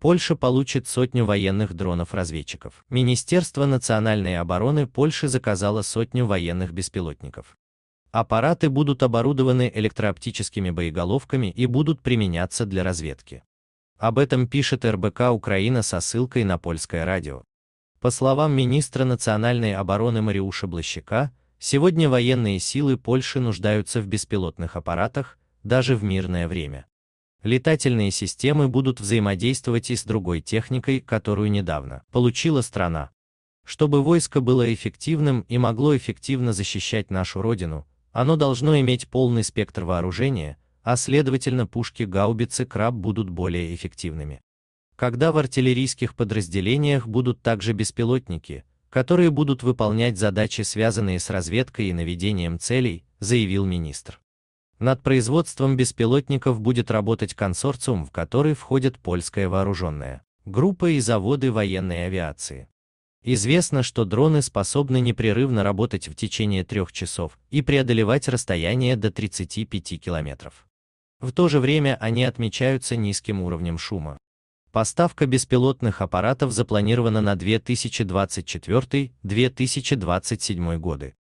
Польша получит сотню военных дронов-разведчиков. Министерство национальной обороны Польши заказало сотню военных беспилотников. Аппараты будут оборудованы электрооптическими боеголовками и будут применяться для разведки. Об этом пишет РБК Украина со ссылкой на польское радио. По словам министра национальной обороны Мариуша Блащака, сегодня военные силы Польши нуждаются в беспилотных аппаратах, даже в мирное время. Летательные системы будут взаимодействовать и с другой техникой, которую недавно получила страна. Чтобы войско было эффективным и могло эффективно защищать нашу Родину, оно должно иметь полный спектр вооружения, а следовательно пушки гаубицы краб будут более эффективными. Когда в артиллерийских подразделениях будут также беспилотники, которые будут выполнять задачи, связанные с разведкой и наведением целей, заявил министр. Над производством беспилотников будет работать консорциум, в который входит польская вооруженная группа и заводы военной авиации. Известно, что дроны способны непрерывно работать в течение трех часов и преодолевать расстояние до 35 километров. В то же время они отмечаются низким уровнем шума. Поставка беспилотных аппаратов запланирована на 2024-2027 годы.